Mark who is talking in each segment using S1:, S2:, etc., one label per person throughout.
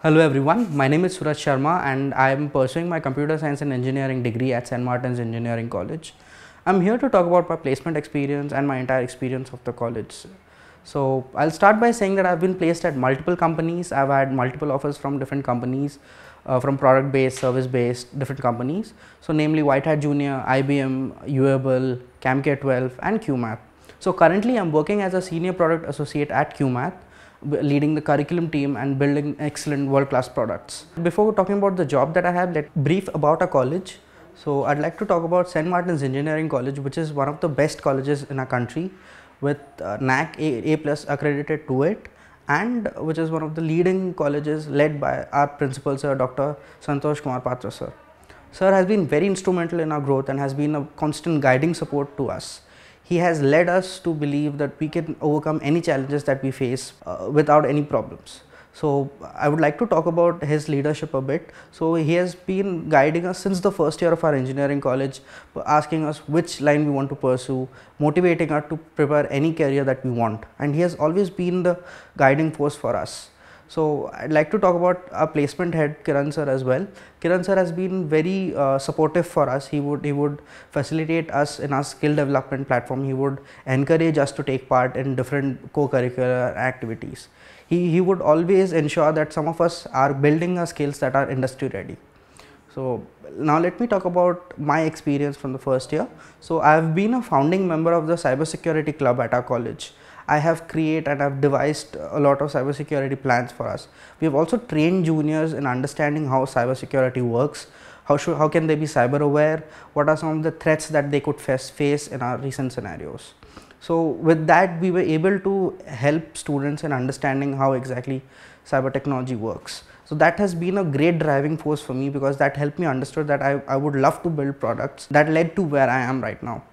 S1: Hello everyone, my name is Suraj Sharma and I am pursuing my computer science and engineering degree at St. Martin's Engineering College. I'm here to talk about my placement experience and my entire experience of the college. So I'll start by saying that I've been placed at multiple companies. I've had multiple offers from different companies, uh, from product based, service based, different companies. So namely White Hat Junior, IBM, Uable, camk 12 and QMath. So currently I'm working as a senior product associate at QMath leading the curriculum team and building excellent world-class products. Before talking about the job that I have, let brief about our college. So I'd like to talk about St. Martin's Engineering College, which is one of the best colleges in our country with uh, NAC A, a plus accredited to it and which is one of the leading colleges led by our principal sir Dr. Santosh Kumar Patra sir. Sir has been very instrumental in our growth and has been a constant guiding support to us he has led us to believe that we can overcome any challenges that we face uh, without any problems. So I would like to talk about his leadership a bit. So he has been guiding us since the first year of our engineering college, asking us which line we want to pursue, motivating us to prepare any career that we want. And he has always been the guiding force for us. So I'd like to talk about our placement head Kiran sir as well. Kiran sir has been very uh, supportive for us. He would he would facilitate us in our skill development platform. He would encourage us to take part in different co-curricular activities. He he would always ensure that some of us are building our skills that are industry ready. So now let me talk about my experience from the first year. So I have been a founding member of the cybersecurity club at our college. I have created and I've devised a lot of cybersecurity plans for us. We have also trained juniors in understanding how cybersecurity works, how should, how can they be cyber aware, what are some of the threats that they could face, face in our recent scenarios. So with that we were able to help students in understanding how exactly cyber technology works. So that has been a great driving force for me because that helped me understand that I, I would love to build products that led to where I am right now.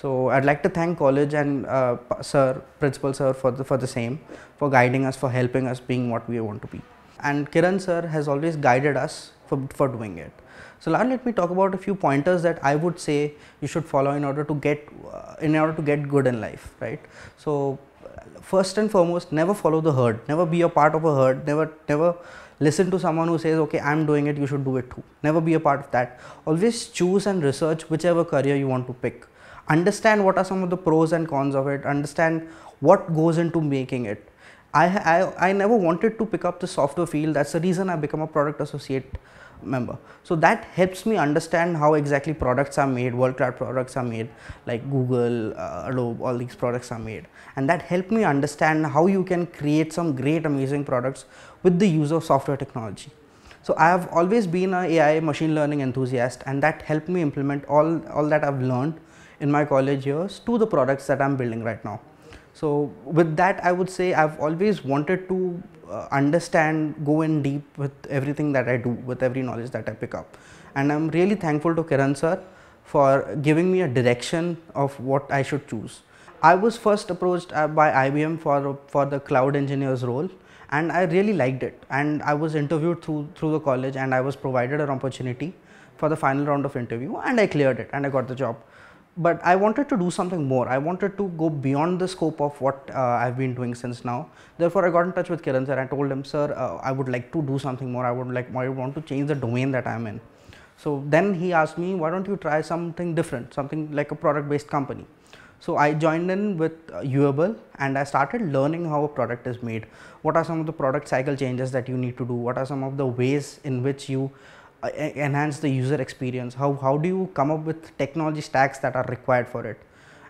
S1: So I'd like to thank college and uh, sir, principal sir for the, for the same, for guiding us, for helping us being what we want to be. And Kiran sir has always guided us for, for doing it. So now let me talk about a few pointers that I would say you should follow in order to get uh, in order to get good in life, right? So first and foremost, never follow the herd, never be a part of a herd, never never listen to someone who says okay i'm doing it you should do it too never be a part of that always choose and research whichever career you want to pick understand what are some of the pros and cons of it understand what goes into making it I, I, I never wanted to pick up the software field that's the reason I become a product associate member. So that helps me understand how exactly products are made, world class products are made like Google, uh, Adobe, all these products are made and that helped me understand how you can create some great amazing products with the use of software technology. So I have always been a AI machine learning enthusiast and that helped me implement all, all that I've learned in my college years to the products that I'm building right now. So with that, I would say I've always wanted to uh, understand, go in deep with everything that I do, with every knowledge that I pick up. And I'm really thankful to Kiran sir for giving me a direction of what I should choose. I was first approached uh, by IBM for, for the cloud engineers role and I really liked it and I was interviewed through, through the college and I was provided an opportunity for the final round of interview and I cleared it and I got the job but I wanted to do something more. I wanted to go beyond the scope of what uh, I've been doing since now. Therefore, I got in touch with Kiran sir. I told him, sir, uh, I would like to do something more. I would like, I want to change the domain that I'm in. So then he asked me, why don't you try something different, something like a product-based company. So I joined in with uh, Uable and I started learning how a product is made. What are some of the product cycle changes that you need to do? What are some of the ways in which you enhance the user experience how how do you come up with technology stacks that are required for it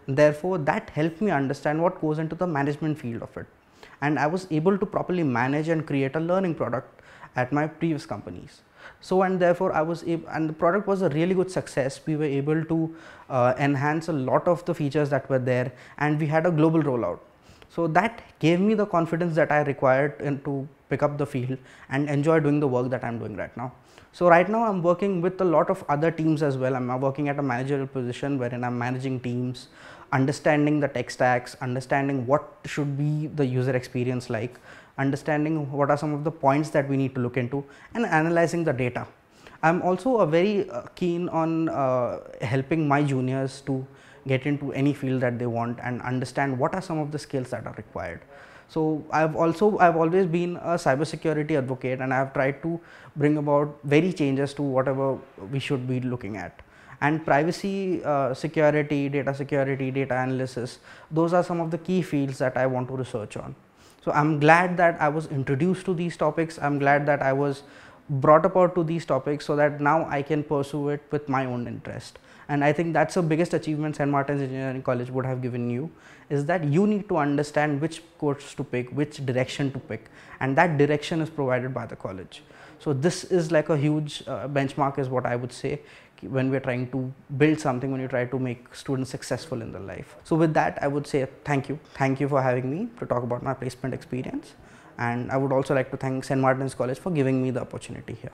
S1: therefore that helped me understand what goes into the management field of it and i was able to properly manage and create a learning product at my previous companies so and therefore i was able and the product was a really good success we were able to uh, enhance a lot of the features that were there and we had a global rollout so that gave me the confidence that I required to pick up the field and enjoy doing the work that I'm doing right now. So right now I'm working with a lot of other teams as well. I'm working at a managerial position wherein I'm managing teams, understanding the tech stacks, understanding what should be the user experience like, understanding what are some of the points that we need to look into and analyzing the data. I'm also a very uh, keen on uh, helping my juniors to get into any field that they want and understand what are some of the skills that are required. So, I have also I have always been a cybersecurity advocate and I have tried to bring about very changes to whatever we should be looking at and privacy uh, security, data security, data analysis those are some of the key fields that I want to research on. So, I am glad that I was introduced to these topics, I am glad that I was brought about to these topics so that now I can pursue it with my own interest and i think that's the biggest achievement san martin's engineering college would have given you is that you need to understand which course to pick which direction to pick and that direction is provided by the college so this is like a huge uh, benchmark is what i would say when we're trying to build something when you try to make students successful in their life so with that i would say thank you thank you for having me to talk about my placement experience and i would also like to thank st martin's college for giving me the opportunity here